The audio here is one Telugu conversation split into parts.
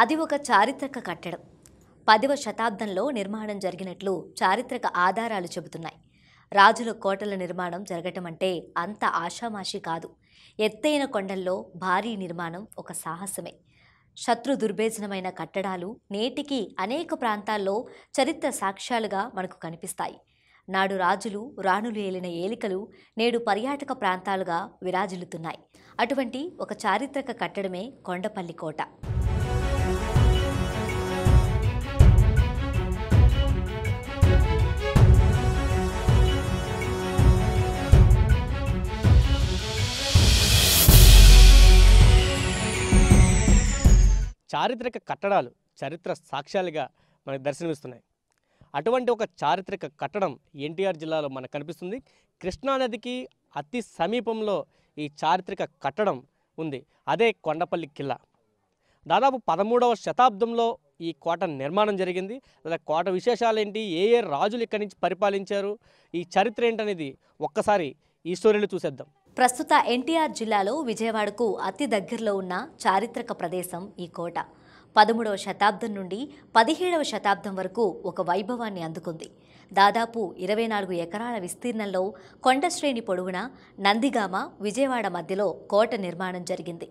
అది ఒక చారిత్రక కట్టడం పదవ శతాబ్దంలో నిర్మాణం జరిగినట్లు చారిత్రక ఆధారాలు చెబుతున్నాయి రాజుల కోటల నిర్మాణం జరగటం అంటే అంత ఆషామాషి కాదు ఎత్తైన కొండల్లో భారీ నిర్మాణం ఒక సాహసమే శత్రు దుర్భేజనమైన కట్టడాలు నేటికి అనేక ప్రాంతాల్లో చరిత్ర సాక్ష్యాలుగా మనకు కనిపిస్తాయి నాడు రాజులు రాణులు ఏలిన ఏలికలు నేడు పర్యాటక ప్రాంతాలుగా విరాజిల్లుతున్నాయి అటువంటి ఒక చారిత్రక కట్టడమే కొండపల్లి కోట చారిత్రక కట్టడాలు చరిత్ర సాక్ష్యాలుగా మనకు దర్శనమిస్తున్నాయి అటువంటి ఒక చారిత్రక కట్టడం ఎన్టీఆర్ జిల్లాలో మనకు కనిపిస్తుంది కృష్ణానదికి అతి సమీపంలో ఈ చారిత్రక కట్టడం ఉంది అదే కొండపల్లి కిల్లా దాదాపు పదమూడవ శతాబ్దంలో ఈ కోట నిర్మాణం జరిగింది లేదా కోట విశేషాలు ఏంటి ఏ ఏ రాజులు ఇక్కడి నుంచి పరిపాలించారు ఈ చరిత్ర ఏంటనేది ఒక్కసారి ఈ స్టోరీలు చూసేద్దాం ప్రస్తుత ఎన్టీఆర్ జిల్లాలో విజయవాడకు అతి దగ్గరలో ఉన్న చారిత్రక ప్రదేశం ఈ కోట పదమూడవ శతాబ్దం నుండి పదిహేడవ శతాబ్దం వరకు ఒక వైభవాన్ని అందుకుంది దాదాపు ఇరవై నాలుగు ఎకరాల విస్తీర్ణంలో కొండశ్రేణి పొడవున నందిగామ విజయవాడ మధ్యలో కోట నిర్మాణం జరిగింది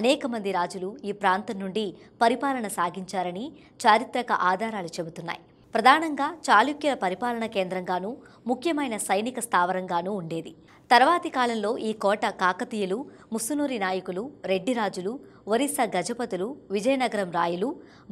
అనేక మంది రాజులు ఈ ప్రాంతం నుండి పరిపాలన సాగించారని చారిత్రక ఆధారాలు చెబుతున్నాయి ప్రధానంగా చాళుక్యుల పరిపాలన కేంద్రంగాను ముఖ్యమైన సైనిక స్థావరంగానూ ఉండేది తర్వాతి కాలంలో ఈ కోట కాకతీయులు ముసునూరి నాయకులు రెడ్డిరాజులు ఒరిస్సా గజపతులు విజయనగరం రాయులు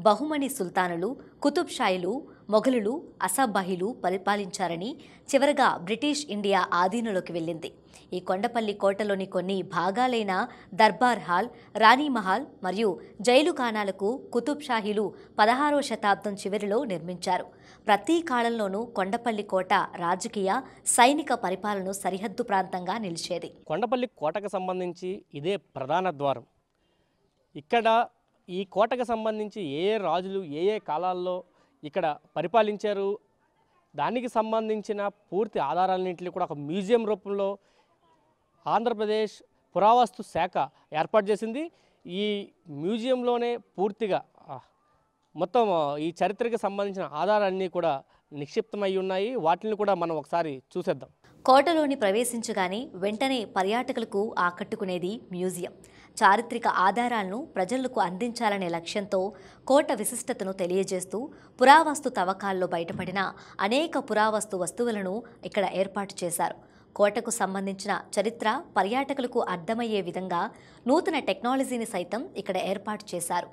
బహుమణి సుల్తానులు కుతుబ్షాయిలు మొఘలులు అసాబాహిలు పరిపాలించారని చివరగా బ్రిటిష్ ఇండియా ఆధీనంలోకి వెళ్ళింది ఈ కొండపల్లి కోటలోని కొన్ని భాగాలైన దర్బార్ హాల్ రాణి మహల్ మరియు జైలు ఖానాలకు కుతుబ్ షాహీలు పదహారవ శతాబ్దం చివరిలో నిర్మించారు ప్రతి కాలంలోనూ కొండపల్లి కోట రాజకీయ సైనిక పరిపాలన సరిహద్దు ప్రాంతంగా నిలిచేది కొండపల్లి కోటకు సంబంధించి ఇదే ప్రధాన ద్వారం ఇక్కడ ఈ కోటకు సంబంధించి ఏ ఏ రాజులు ఏ ఏ కాలాల్లో ఇక్కడ పరిపాలించారు దానికి సంబంధించిన పూర్తి ఆధారాలన్నింటినీ కూడా ఒక మ్యూజియం రూపంలో ఆంధ్రప్రదేశ్ పురావస్తు శాఖ ఏర్పాటు చేసింది ఈ మ్యూజియంలోనే పూర్తిగా మొత్తం ఈ చరిత్రకి సంబంధించిన ఆధారాలన్నీ కూడా నిక్షిప్తమై ఉన్నాయి వాటిని కూడా మనం ఒకసారి చూసేద్దాం కోటలోని ప్రవేశించగానే వెంటనే పర్యాటకులకు ఆకట్టుకునేది మ్యూజియం చారిత్రక ఆధారాలను ప్రజలకు అందించాలనే లక్ష్యంతో కోట విశిష్టతను తెలియజేస్తూ పురావస్తు తవ్వకాల్లో బయటపడిన అనేక పురావస్తు వస్తువులను ఇక్కడ ఏర్పాటు చేశారు కోటకు సంబంధించిన చరిత్ర పర్యాటకులకు అర్థమయ్యే విధంగా నూతన టెక్నాలజీని సైతం ఇక్కడ ఏర్పాటు చేశారు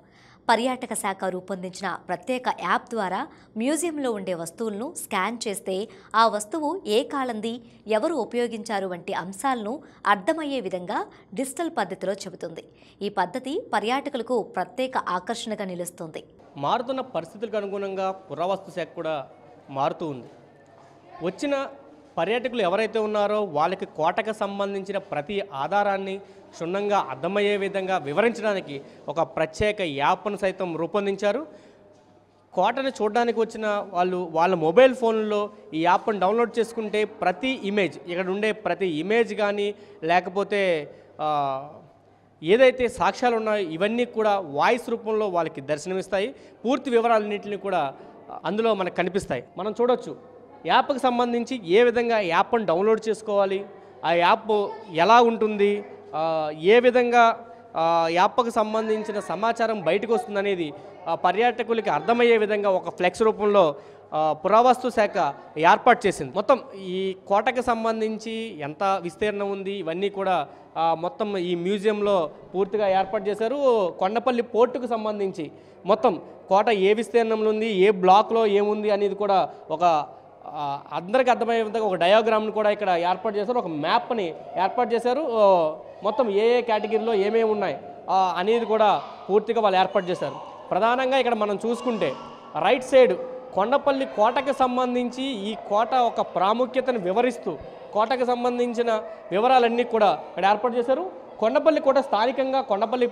పర్యాటక శాఖ రూపొందించిన ప్రత్యేక యాప్ ద్వారా మ్యూజియంలో ఉండే వస్తువులను స్కాన్ చేస్తే ఆ వస్తువు ఏ కాలంది ఎవరు ఉపయోగించారు వంటి అంశాలను అర్థమయ్యే విధంగా డిజిటల్ పద్ధతిలో చెబుతుంది ఈ పద్ధతి పర్యాటకులకు ప్రత్యేక ఆకర్షణగా నిలుస్తుంది మారుతున్న పరిస్థితులకు అనుగుణంగా పురావస్తు శాఖ కూడా మారుతూ ఉంది వచ్చిన పర్యాటకులు ఎవరైతే ఉన్నారో వాళ్ళకి కోటకు సంబంధించిన ప్రతి ఆధారాన్ని క్షుణ్ణంగా అర్థమయ్యే విధంగా వివరించడానికి ఒక ప్రత్యేక యాప్ను సైతం రూపొందించారు కోటను చూడడానికి వచ్చిన వాళ్ళు వాళ్ళ మొబైల్ ఫోన్లో ఈ యాప్ను డౌన్లోడ్ చేసుకుంటే ప్రతి ఇమేజ్ ఇక్కడ ఉండే ప్రతి ఇమేజ్ కానీ లేకపోతే ఏదైతే సాక్ష్యాలు ఉన్నాయో ఇవన్నీ కూడా వాయిస్ రూపంలో వాళ్ళకి దర్శనమిస్తాయి పూర్తి వివరాలన్నింటిని కూడా అందులో మనకు కనిపిస్తాయి మనం చూడవచ్చు యాప్కి సంబంధించి ఏ విధంగా యాప్ను డౌన్లోడ్ చేసుకోవాలి ఆ యాప్ ఎలా ఉంటుంది ఏ విధంగా యాప్కు సంబంధించిన సమాచారం బయటకు వస్తుందనేది పర్యాటకులకి అర్థమయ్యే విధంగా ఒక ఫ్లెక్స్ రూపంలో పురావస్తు శాఖ ఏర్పాటు చేసింది మొత్తం ఈ కోటకి సంబంధించి ఎంత విస్తీర్ణం ఉంది ఇవన్నీ కూడా మొత్తం ఈ మ్యూజియంలో పూర్తిగా ఏర్పాటు చేశారు కొండపల్లి పోర్టుకు సంబంధించి మొత్తం కోట ఏ విస్తీర్ణంలో ఉంది ఏ బ్లాక్లో ఏముంది అనేది కూడా ఒక అందరికీ అర్థమయ్యే విధంగా ఒక డయాగ్రామ్ని కూడా ఇక్కడ ఏర్పాటు చేశారు ఒక మ్యాప్ని ఏర్పాటు చేశారు మొత్తం ఏ ఏ కేటగిరీలో ఏమేమి ఉన్నాయి అనేది కూడా పూర్తిగా వాళ్ళు ఏర్పాటు చేశారు ప్రధానంగా ఇక్కడ మనం చూసుకుంటే రైట్ సైడ్ కొండపల్లి కోటకి సంబంధించి ఈ కోట ఒక ప్రాముఖ్యతను వివరిస్తూ కోటకు సంబంధించిన వివరాలన్నీ కూడా ఇక్కడ ఏర్పాటు చేశారు కొండపల్లి కోట స్థానికంగా కొండపల్లి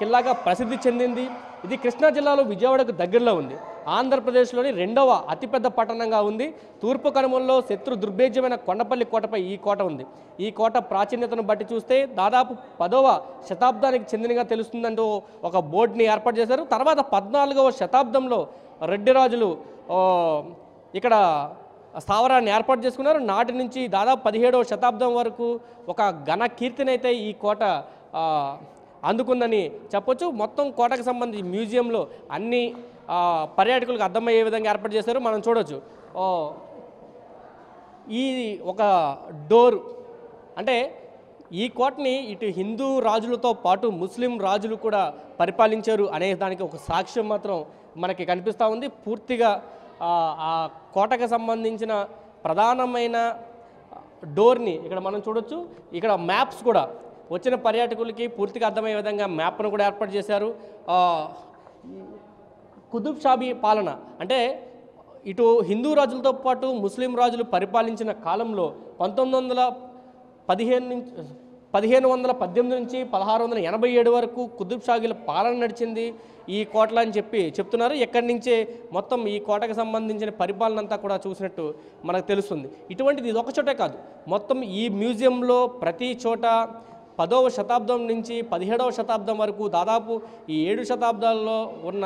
కిల్లాగా ప్రసిద్ధి చెందింది ఇది కృష్ణా జిల్లాలో విజయవాడకు దగ్గరలో ఉంది ఆంధ్రప్రదేశ్లోని రెండవ అతిపెద్ద పట్టణంగా ఉంది తూర్పు కనుమల్లో శత్రు దుర్భేజ్యమైన కొండపల్లి కోటపై ఈ కోట ఉంది ఈ కోట ప్రాచీన్యతను బట్టి చూస్తే దాదాపు పదవ శతాబ్దానికి చెందినగా తెలుస్తుందంటూ ఒక బోర్డుని ఏర్పాటు చేశారు తర్వాత పద్నాలుగవ శతాబ్దంలో రెడ్డి రాజులు ఇక్కడ స్థావరాన్ని ఏర్పాటు చేసుకున్నారు నాటి నుంచి దాదాపు పదిహేడవ శతాబ్దం వరకు ఒక ఘన కీర్తినైతే ఈ కోట అందుకుందని చెప్పొచ్చు మొత్తం కోటకు సంబంధించి మ్యూజియంలో అన్ని పర్యాటకులకు అర్థమయ్యే విధంగా ఏర్పాటు చేశారు మనం చూడవచ్చు ఈ ఒక డోర్ అంటే ఈ కోటని ఇటు హిందూ రాజులతో పాటు ముస్లిం రాజులు కూడా పరిపాలించారు అనే దానికి ఒక సాక్ష్యం మాత్రం మనకి కనిపిస్తూ ఉంది పూర్తిగా ఆ కోటకు సంబంధించిన ప్రధానమైన డోర్ని ఇక్కడ మనం చూడొచ్చు ఇక్కడ మ్యాప్స్ కూడా వచ్చిన పర్యాటకులకి పూర్తిగా అర్థమయ్యే విధంగా మ్యాప్ను కూడా ఏర్పాటు చేశారు కుతుబ్ షాబీ పాలన అంటే ఇటు హిందూ రాజులతో పాటు ముస్లిం రాజులు పరిపాలించిన కాలంలో పంతొమ్మిది వందల పదిహేను నుంచి పదిహేను వందల పద్దెనిమిది నుంచి పదహారు వందల ఎనభై ఏడు వరకు కుతుబ్ సాగిల పాలన నడిచింది ఈ కోటలు అని చెప్పి చెప్తున్నారు ఎక్కడి నుంచే మొత్తం ఈ కోటకు సంబంధించిన పరిపాలన అంతా కూడా చూసినట్టు మనకు తెలుస్తుంది ఇటువంటిది ఇది ఒక చోటే కాదు మొత్తం ఈ మ్యూజియంలో ప్రతి చోట పదవ శతాబ్దం నుంచి పదిహేడవ శతాబ్దం వరకు దాదాపు ఈ ఏడు శతాబ్దాల్లో ఉన్న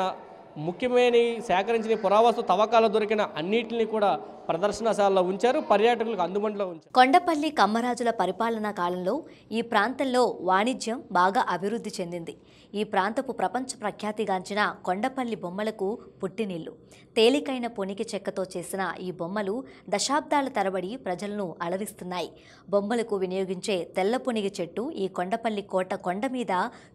ముఖ్యమైన సేకరించిన పురావస్తు తవ్వకాలు దొరికిన అన్నిటిని కూడా ప్రదర్శనశాలలో ఉంచారు పర్యాటకులకు అందుబాటులో ఉంచారు కొండపల్లి కమ్మరాజుల పరిపాలనా కాలంలో ఈ ప్రాంతంలో వాణిజ్యం బాగా అభివృద్ధి చెందింది ఈ ప్రాంతపు ప్రపంచ ప్రఖ్యాతిగాంచిన కొండపల్లి బొమ్మలకు పుట్టినిల్లు తేలికైన పొనికి చెక్కతో చేసిన ఈ బొమ్మలు దశాబ్దాల తరబడి ప్రజలను అలరిస్తున్నాయి బొమ్మలకు వినియోగించే తెల్ల పొనిగి చెట్టు ఈ కొండపల్లి కోట కొండ మీద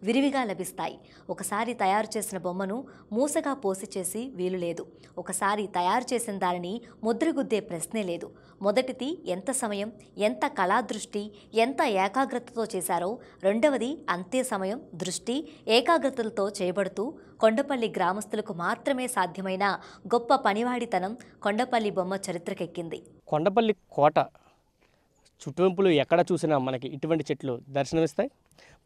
విరివిగా లభిస్తాయి ఒకసారి తయారు చేసిన బొమ్మను మూసగా పోసి చేసి వీలు లేదు ఒకసారి తయారు చేసిన దానిని ముద్రగు గుద్దే ప్రశ్నే లేదు మొదటిది ఎంత సమయం ఎంత కళాదృష్టి ఎంత ఏకాగ్రతతో చేశారో రెండవది అంతే సమయం దృష్టి ఏకాగ్రతలతో చేయబడుతూ కొండపల్లి గ్రామస్తులకు మాత్రమే సాధ్యమైన గొప్ప పనివాడితనం కొండపల్లి బొమ్మ చరిత్రకెక్కింది కొండపల్లి కోట చుట్టింపులు ఎక్కడ చూసినా మనకి ఇటువంటి చెట్లు దర్శనమిస్తాయి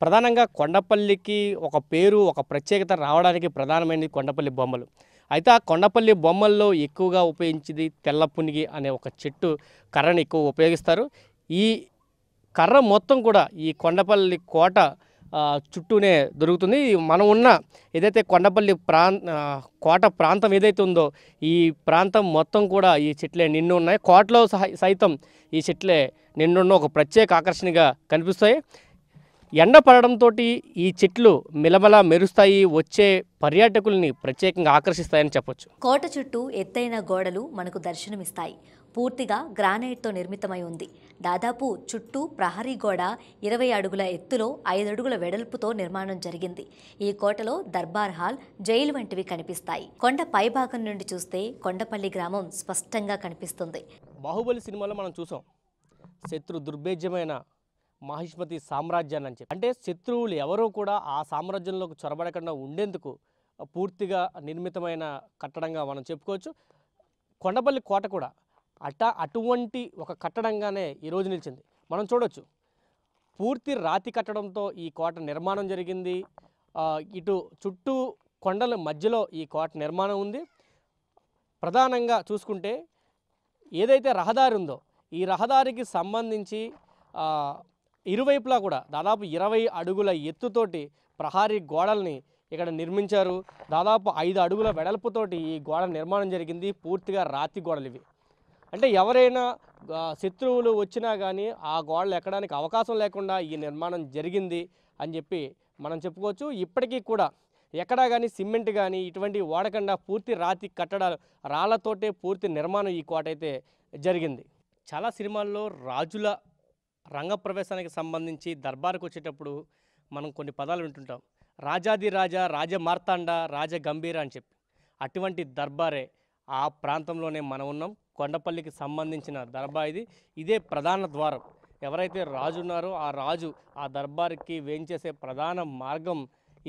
ప్రధానంగా కొండపల్లికి ఒక పేరు ఒక ప్రత్యేకత రావడానికి ప్రధానమైనది కొండపల్లి బొమ్మలు అయితే ఆ కొండపల్లి బొమ్మల్లో ఎక్కువగా ఉపయోగించింది తెల్ల పునిగి అనే ఒక చెట్టు కర్రను ఎక్కువ ఉపయోగిస్తారు ఈ కర్ర మొత్తం కూడా ఈ కొండపల్లి కోట చుట్టూనే దొరుకుతుంది మనం ఉన్న ఏదైతే కొండపల్లి ప్రాం కోట ప్రాంతం ఏదైతే ఉందో ఈ ప్రాంతం మొత్తం కూడా ఈ చెట్లే నిండు ఉన్నాయి కోటలో సహ సైతం ఈ చెట్లే నిండున్న ఒక ప్రత్యేక ఆకర్షణగా కనిపిస్తాయి ఎండ పడడంతో ఈ చెట్లు మిలమల మెరుస్తాయి వచ్చే పర్యాటకుల్ని ప్రత్యేకంగా ఆకర్షిస్తాయని చెప్పొచ్చు కోట చుట్టూ ఎత్తైన గోడలు మనకు దర్శనమిస్తాయి పూర్తిగా గ్రానైట్తో నిర్మితమై ఉంది దాదాపు చుట్టూ ప్రహరీ గోడ ఇరవై అడుగుల ఎత్తులో ఐదు అడుగుల వెడల్పుతో నిర్మాణం జరిగింది ఈ కోటలో దర్బార్ హాల్ జైలు వంటివి కనిపిస్తాయి కొండ పైభాగం నుండి చూస్తే కొండపల్లి గ్రామం స్పష్టంగా కనిపిస్తుంది బాహుబలి సినిమాలో మనం చూసాం శత్రు దుర్భేజ్యమైన మహిష్మతి సామ్రాజ్యాన్ని అని చెప్పి అంటే శత్రువులు ఎవరూ కూడా ఆ సామ్రాజ్యంలోకి చొరబడకుండా ఉండేందుకు పూర్తిగా నిర్మితమైన కట్టడంగా మనం చెప్పుకోవచ్చు కొండపల్లి కోట కూడా అట అటువంటి ఒక కట్టడంగానే ఈరోజు నిలిచింది మనం చూడవచ్చు పూర్తి రాతి కట్టడంతో ఈ కోట నిర్మాణం జరిగింది ఇటు చుట్టూ కొండల మధ్యలో ఈ కోట నిర్మాణం ఉంది ప్రధానంగా చూసుకుంటే ఏదైతే రహదారి ఉందో ఈ రహదారికి సంబంధించి ఇరువైపులా కూడా దాదాపు ఇరవై అడుగుల ఎత్తుతోటి ప్రహారీ గోడల్ని ఇక్కడ నిర్మించారు దాదాపు ఐదు అడుగుల వెడల్పుతోటి ఈ గోడ నిర్మాణం జరిగింది పూర్తిగా రాతి గోడలు ఇవి అంటే ఎవరైనా శత్రువులు వచ్చినా కానీ ఆ గోడలు ఎక్కడానికి అవకాశం లేకుండా ఈ నిర్మాణం జరిగింది అని చెప్పి మనం చెప్పుకోవచ్చు ఇప్పటికీ కూడా ఎక్కడా కానీ సిమెంట్ కానీ ఇటువంటి వాడకుండా పూర్తి రాతి కట్టడాలు రాళ్లతోటే పూర్తి నిర్మాణం ఈ కోట అయితే జరిగింది చాలా సినిమాల్లో రాజుల రంగప్రవేశానికి సంబంధించి దర్బార్కు వచ్చేటప్పుడు మనం కొన్ని పదాలు వింటుంటాం రాజాది రాజా రాజ మార్తాండ రాజ గంభీర అని చెప్పి అటువంటి దర్బారే ఆ ప్రాంతంలోనే మనం ఉన్నాం కొండపల్లికి సంబంధించిన దర్బా ఇది ఇదే ప్రధాన ద్వారం ఎవరైతే రాజు ఉన్నారో ఆ రాజు ఆ దర్బార్కి వేయించేసే ప్రధాన మార్గం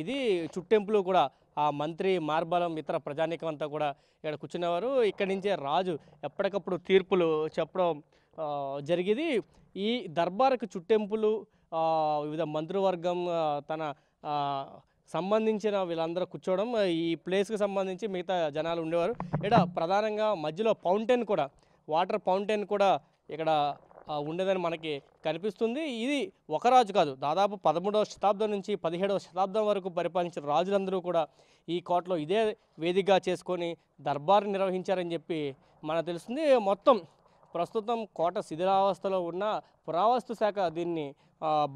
ఇది చుట్టెంపులు కూడా ఆ మంత్రి మార్బలం ఇతర ప్రజానీకం అంతా కూడా ఇక్కడ కూర్చునేవారు ఇక్కడి నుంచే రాజు ఎప్పటికప్పుడు తీర్పులు చెప్పడం జరిగేది ఈ దర్బార్కు చుట్టెంపులు వివిధ మంత్రివర్గం తన సంబంధించిన వీళ్ళందరూ కూర్చోవడం ఈ ప్లేస్కి సంబంధించి మిగతా జనాలు ఉండేవారు ఇక్కడ ప్రధానంగా మధ్యలో ఫౌంటైన్ కూడా వాటర్ ఫౌంటైన్ కూడా ఇక్కడ ఉండేదని మనకి కనిపిస్తుంది ఇది ఒక రాజు కాదు దాదాపు పదమూడవ శతాబ్దం నుంచి పదిహేడవ శతాబ్దం వరకు పరిపాలించిన రాజులందరూ కూడా ఈ కోటలో ఇదే వేదికగా చేసుకొని దర్బార్ నిర్వహించారని చెప్పి మనకు తెలుస్తుంది మొత్తం ప్రస్తుతం కోట శిథిలావస్థలో ఉన్న పురావస్తు శాఖ దీన్ని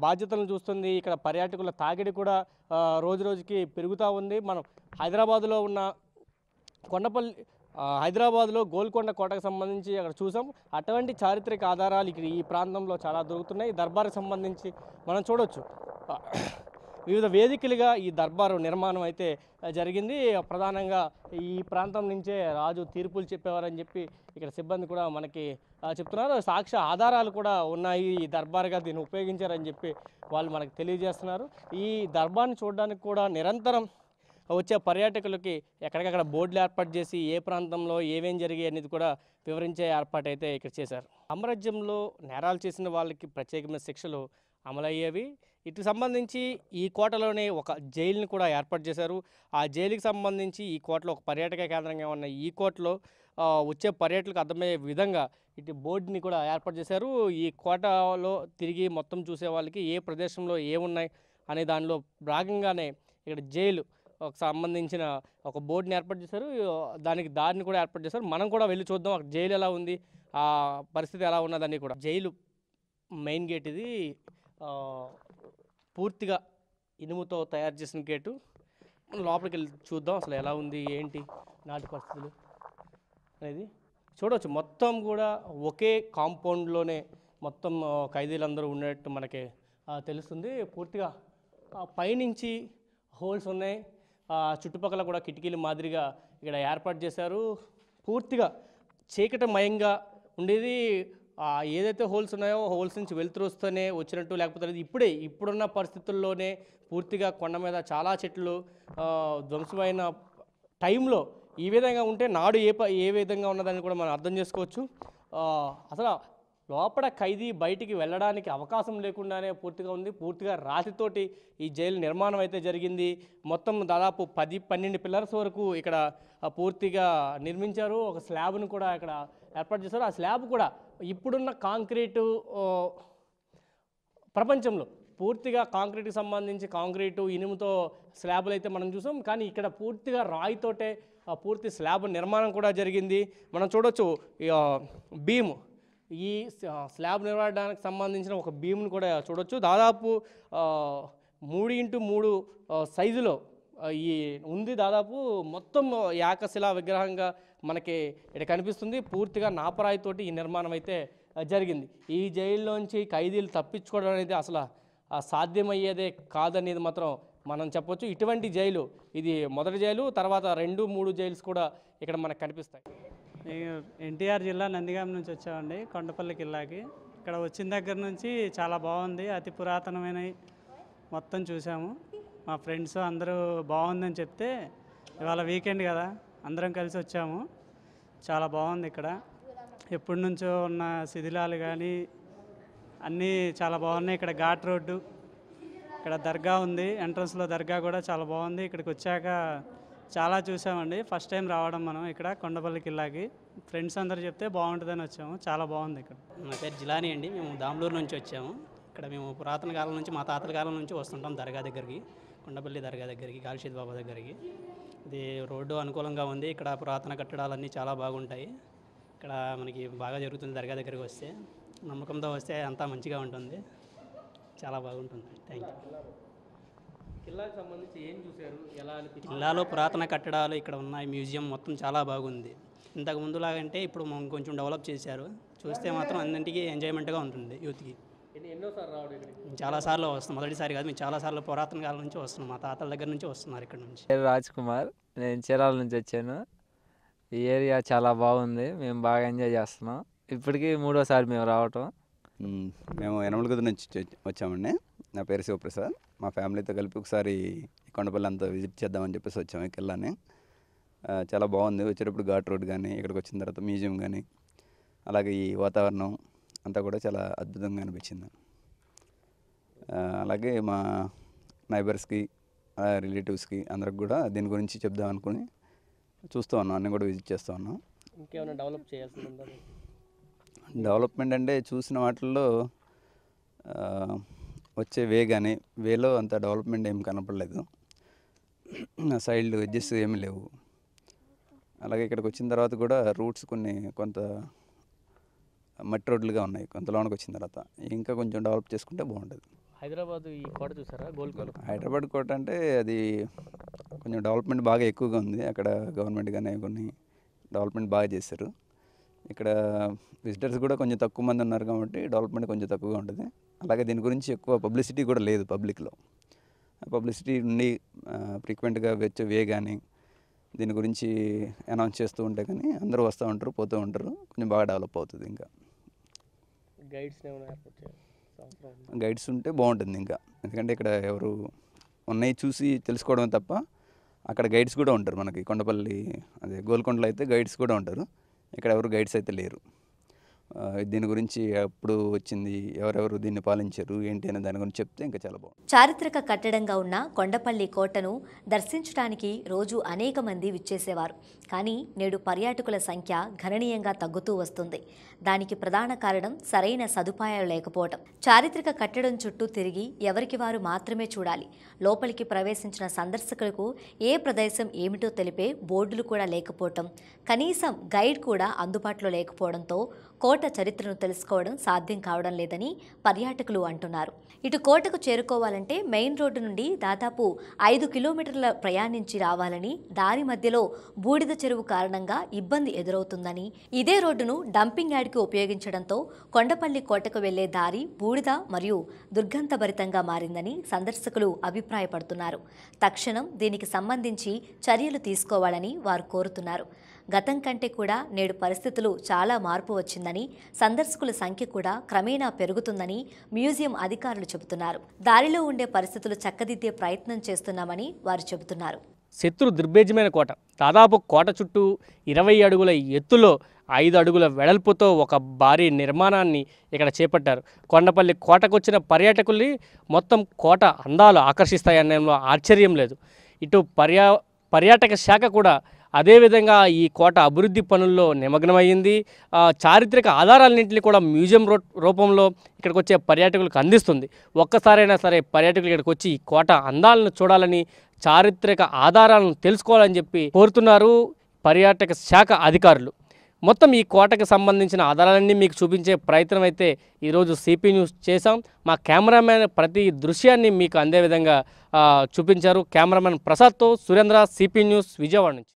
బాధ్యతలను చూస్తుంది ఇక్కడ పర్యాటకుల తాగిడి కూడా రోజు రోజుకి పెరుగుతూ ఉంది మనం హైదరాబాదులో ఉన్న కొండపల్లి హైదరాబాద్లో గోల్కొండ కోటకు సంబంధించి అక్కడ చూసాం అటువంటి చారిత్రక ఆధారాలు ఇక్కడ ఈ ప్రాంతంలో చాలా దొరుకుతున్నాయి దర్బార్కి సంబంధించి మనం చూడవచ్చు వివిధ వేదికలుగా ఈ దర్బారు నిర్మాణం అయితే జరిగింది ప్రధానంగా ఈ ప్రాంతం నుంచే రాజు తీర్పులు చెప్పేవారని చెప్పి ఇక్కడ సిబ్బంది కూడా మనకి చెప్తున్నారు సాక్ష్య ఆధారాలు కూడా ఉన్నాయి ఈ దర్బార్గా దీన్ని ఉపయోగించారని చెప్పి వాళ్ళు మనకు తెలియజేస్తున్నారు ఈ దర్బార్ని చూడడానికి కూడా నిరంతరం వచ్చే పర్యాటకులకి ఎక్కడికక్కడ బోర్డులు ఏర్పాటు చేసి ఏ ప్రాంతంలో ఏమేం జరిగాయి అనేది కూడా వివరించే ఏర్పాటు అయితే ఇక్కడ చేశారు సామ్రాజ్యంలో నేరాలు చేసిన వాళ్ళకి ప్రత్యేకమైన శిక్షలు అమలయ్యేవి ఇటు సంబంధించి ఈ కోటలోనే ఒక జైలుని కూడా ఏర్పాటు చేశారు ఆ జైలుకి సంబంధించి ఈ కోటలో ఒక పర్యాటక కేంద్రంగా ఉన్న ఈ కోటలో వచ్చే పర్యాటకులకు అర్థమయ్యే విధంగా ఇటు బోర్డుని కూడా ఏర్పాటు చేశారు ఈ కోటలో తిరిగి మొత్తం చూసే వాళ్ళకి ఏ ప్రదేశంలో ఏమున్నాయి అనే దానిలో భాగంగానే ఇక్కడ జైలు సంబంధించిన ఒక బోర్డుని ఏర్పాటు చేశారు దానికి దారిని కూడా ఏర్పాటు చేశారు మనం కూడా వెళ్ళి చూద్దాం అక్కడ జైలు ఎలా ఉంది ఆ పరిస్థితి ఎలా ఉన్నదని కూడా జైలు మెయిన్ గేట్ ఇది పూర్తిగా ఇనుముతో తయారు చేసిన గేటు లోపలికి వెళ్ళి చూద్దాం అసలు ఎలా ఉంది ఏంటి నాటి పరిస్థితులు అనేది చూడవచ్చు మొత్తం కూడా ఒకే కాంపౌండ్లోనే మొత్తం ఖైదీలందరూ ఉన్నట్టు మనకి తెలుస్తుంది పూర్తిగా పైనుంచి హోల్స్ ఉన్నాయి చుట్టుపక్కల కూడా కిటికీలు మాదిరిగా ఇక్కడ ఏర్పాటు చేశారు పూర్తిగా చీకటమయంగా ఉండేది ఏదైతే హోల్స్ ఉన్నాయో హోల్స్ నుంచి వెళ్తురు వస్తూనే వచ్చినట్టు లేకపోతే ఇప్పుడే ఇప్పుడున్న పరిస్థితుల్లోనే పూర్తిగా కొండ మీద చాలా చెట్లు ధ్వంసమైన టైంలో ఈ విధంగా ఉంటే నాడు ఏ ఏ విధంగా ఉన్నదని కూడా మనం అర్థం చేసుకోవచ్చు అసలు లోపల ఖైదీ బయటికి వెళ్ళడానికి అవకాశం లేకుండానే పూర్తిగా ఉంది పూర్తిగా రాతితోటి ఈ జైలు నిర్మాణం అయితే జరిగింది మొత్తం దాదాపు పది పన్నెండు పిల్లర్స్ వరకు ఇక్కడ పూర్తిగా నిర్మించారు ఒక స్లాబ్ను కూడా ఇక్కడ ఏర్పాటు చేశారు ఆ స్లాబ్ కూడా ఇప్పుడున్న కాంక్రీటు ప్రపంచంలో పూర్తిగా కాంక్రీట్కి సంబంధించి కాంక్రీటు ఇనుముతో స్లాబులు అయితే మనం చూసాం కానీ ఇక్కడ పూర్తిగా రాయితోటే పూర్తి స్లాబ్ నిర్మాణం కూడా జరిగింది మనం చూడొచ్చు భీము ఈ స్లాబ్ నిర్మాణానికి సంబంధించిన ఒక బీమ్ను కూడా చూడొచ్చు దాదాపు మూడు ఇంటూ మూడు సైజులో ఈ ఉంది దాదాపు మొత్తం యాకశిలా విగ్రహంగా మనకి ఇక్కడ కనిపిస్తుంది పూర్తిగా నాపరాయితోటి ఈ నిర్మాణం అయితే జరిగింది ఈ జైల్లోంచి ఖైదీలు తప్పించుకోవడం అనేది అసలు సాధ్యమయ్యేదే కాదనేది మాత్రం మనం చెప్పొచ్చు ఇటువంటి జైలు ఇది మొదటి జైలు తర్వాత రెండు మూడు జైల్స్ కూడా ఇక్కడ మనకు కనిపిస్తాయి ఎన్టీఆర్ జిల్లా నందిగాం నుంచి వచ్చామండి కొండపల్లి కిల్లాకి ఇక్కడ వచ్చిన దగ్గర నుంచి చాలా బాగుంది అతి పురాతనమైన మొత్తం చూసాము మా ఫ్రెండ్స్ అందరూ బాగుందని చెప్తే ఇవాళ వీకెండ్ కదా అందరం కలిసి వచ్చాము చాలా బాగుంది ఇక్కడ ఎప్పటి నుంచో ఉన్న శిథిలాలు కానీ అన్నీ చాలా బాగున్నాయి ఇక్కడ ఘాట్ రోడ్డు ఇక్కడ దర్గా ఉంది ఎంట్రన్స్లో దర్గా కూడా చాలా బాగుంది ఇక్కడికి వచ్చాక చాలా చూసామండి ఫస్ట్ టైం రావడం మనం ఇక్కడ కొండపల్లి కిల్లాకి ఫ్రెండ్స్ అందరు చెప్తే బాగుంటుందని వచ్చాము చాలా బాగుంది ఇక్కడ నా పేరు జిలాని అండి మేము దాంబ్లూరు నుంచి వచ్చాము ఇక్కడ మేము పురాతన కాలం నుంచి మా తాతల కాలం నుంచి వస్తుంటాం దర్గా దగ్గరికి కొండపల్లి దర్గా దగ్గరికి కాల్షీద్ బాబా దగ్గరికి ఇది రోడ్డు అనుకూలంగా ఉంది ఇక్కడ పురాతన కట్టడాలన్నీ చాలా బాగుంటాయి ఇక్కడ మనకి బాగా జరుగుతుంది దర్గా దగ్గరికి వస్తే నమ్మకంతో వస్తే అంతా మంచిగా ఉంటుంది చాలా బాగుంటుంది థ్యాంక్ యూ సంబంధించి ఏం చూశారు ఎలా కిల్లాలో పురాతన కట్టడాలు ఇక్కడ ఉన్నాయి మ్యూజియం మొత్తం చాలా బాగుంది ఇంతకు ముందులాగంటే ఇప్పుడు కొంచెం డెవలప్ చేశారు చూస్తే మాత్రం అన్నింటికీ ఎంజాయ్మెంట్గా ఉంటుంది యూత్కి చాలా సార్లు ఇక్కడికి వస్తున్నాం మొదటిసారి కాదు మేము చాలాసార్లు పురాతన కాలం నుంచి వస్తున్నాం మా తాతల దగ్గర నుంచి వస్తున్నారు ఇక్కడ నుంచి రాజ్ కుమార్ నేను చీరాల నుంచి వచ్చాను ఈ ఏరియా చాలా బాగుంది మేము బాగా ఎంజాయ్ చేస్తున్నాం ఇప్పటికీ మూడోసారి మేము రావటం మేము ఎనమలగుద్ద నుంచి వచ్చామండి నా పేరు శివప్రసాద్ మా ఫ్యామిలీతో కలిపి ఒకసారి కొండపల్లి అంతా విజిట్ చేద్దామని చెప్పేసి వచ్చాము ఇక్కడ చాలా బాగుంది వచ్చేటప్పుడు ఘాట్ రోడ్ కానీ ఇక్కడికి వచ్చిన తర్వాత మ్యూజియం కానీ అలాగే ఈ వాతావరణం అంతా కూడా చాలా అద్భుతంగా అనిపించింది అలాగే మా నైబర్స్కి రిలేటివ్స్కి అందరికి కూడా దీని గురించి చెప్దాం అనుకుని చూస్తూ ఉన్నాం అన్నీ కూడా విజిట్ చేస్తూ ఉన్నాం డెవలప్ చేయాల్సింది డెవలప్మెంట్ అంటే చూసిన వాటిల్లో వచ్చే వే కానీ వేలో అంత డెవలప్మెంట్ ఏం కనపడలేదు సైడ్లు ఎడ్జెస్ ఏమి లేవు అలాగే ఇక్కడికి వచ్చిన తర్వాత కూడా రూట్స్ కొన్ని కొంత మట్టి రోడ్లుగా ఉన్నాయి కొంత వచ్చిన తర్వాత ఇంకా కొంచెం డెవలప్ చేసుకుంటే బాగుంటుంది హైదరాబాద్ ఈ కోట చూసారా గోల్కొండ హైదరాబాద్ కోట అంటే అది కొంచెం డెవలప్మెంట్ బాగా ఎక్కువగా ఉంది అక్కడ గవర్నమెంట్ కానీ కొన్ని డెవలప్మెంట్ బాగా చేశారు ఇక్కడ విజిటర్స్ కూడా కొంచెం తక్కువ మంది ఉన్నారు కాబట్టి డెవలప్మెంట్ కొంచెం తక్కువగా ఉంటుంది అలాగే దీని గురించి ఎక్కువ పబ్లిసిటీ కూడా లేదు పబ్లిక్లో పబ్లిసిటీ నుండి ఫ్రీక్వెంట్గా వచ్చే వే కానీ దీని గురించి అనౌన్స్ చేస్తూ ఉంటే కానీ అందరూ వస్తూ ఉంటారు పోతూ ఉంటారు కొంచెం బాగా డెవలప్ అవుతుంది ఇంకా గైడ్స్ ఉంటే బాగుంటుంది ఇంకా ఎందుకంటే ఇక్కడ ఎవరు ఉన్నాయి చూసి తెలుసుకోవడం తప్ప అక్కడ గైడ్స్ కూడా ఉంటారు మనకి కొండపల్లి అదే గోల్కొండలో అయితే గైడ్స్ కూడా ఉంటారు ఇక్కడ ఎవరు గైడ్స్ అయితే లేరు దీని గురించి ఎప్పుడు వచ్చింది ఎవరెవరు దీన్ని పాలించారు ఏంటి అనే దాని గురించి చెప్తే ఇంకా చాలా బాగుంది చారిత్రక కట్టడంగా ఉన్న కొండపల్లి కోటను దర్శించడానికి రోజు అనేక మంది విచ్చేసేవారు కానీ నేడు పర్యాటకుల సంఖ్య గణనీయంగా తగ్గుతూ వస్తుంది దానికి ప్రధాన కారణం సరైన సదుపాయాలు లేకపోవటం చారిత్రక కట్టడం చుట్టూ తిరిగి ఎవరికి వారు మాత్రమే చూడాలి లోపలికి ప్రవేశించిన సందర్శకులకు ఏ ప్రదేశం ఏమిటో తెలిపే బోర్డులు కూడా లేకపోవటం కనీసం గైడ్ కూడా అందుబాటులో లేకపోవడంతో కోట చరిత్రను తెలుసుకోవడం సాధ్యం కావడం లేదని పర్యాటకులు అంటున్నారు ఇటు కోటకు చేరుకోవాలంటే మెయిన్ రోడ్డు నుండి దాదాపు ఐదు కిలోమీటర్ల ప్రయాణించి రావాలని దారి మధ్యలో బూడిద చెరువు కారణంగా ఇబ్బంది ఎదురవుతుందని ఇదే రోడ్డును డంపింగ్ యార్డ్కి ఉపయోగించడంతో కొండపల్లి కోటకు వెళ్లే దారి బూడిద మరియు దుర్గంధభరితంగా మారిందని సందర్శకులు అభిప్రాయపడుతున్నారు తక్షణం దీనికి సంబంధించి చర్యలు తీసుకోవాలని వారు కోరుతున్నారు గతం కంటే కూడా నేడు పరిస్థితులు చాలా మార్పు వచ్చిందని సందర్శకుల సంఖ్య కూడా క్రమేణా పెరుగుతుందని మ్యూజియం అధికారులు చెబుతున్నారు దారిలో ఉండే పరిస్థితులు చక్కదిద్దే ప్రయత్నం చేస్తున్నామని వారు చెబుతున్నారు శత్రు దుర్భేజమైన కోట దాదాపు కోట చుట్టూ ఇరవై అడుగుల ఎత్తులో ఐదు అడుగుల వెడల్పుతో ఒక భారీ నిర్మాణాన్ని ఇక్కడ చేపట్టారు కొండపల్లి కోటకొచ్చిన పర్యాటకుల్ని మొత్తం కోట అందాలు ఆకర్షిస్తాయనే ఆశ్చర్యం లేదు ఇటు పర్యా పర్యాటక శాఖ కూడా అదేవిధంగా ఈ కోట అభివృద్ధి పనుల్లో నిమగ్నమైంది చారిత్రక ఆధారాలన్నింటినీ కూడా మ్యూజియం రూపంలో ఇక్కడికి వచ్చే పర్యాటకులకు అందిస్తుంది ఒక్కసారైనా సరే పర్యాటకులు ఇక్కడికి వచ్చి ఈ కోట అందాలను చూడాలని చారిత్రక ఆధారాలను తెలుసుకోవాలని చెప్పి కోరుతున్నారు పర్యాటక శాఖ అధికారులు మొత్తం ఈ కోటకు సంబంధించిన ఆధారాలన్నీ మీకు చూపించే ప్రయత్నం అయితే ఈరోజు సిపి న్యూస్ చేశాం మా కెమెరామెన్ ప్రతి దృశ్యాన్ని మీకు అందే విధంగా చూపించారు కెమెరామెన్ ప్రసాద్తో సురేంద్ర సిపి న్యూస్ విజయవాడ నుంచి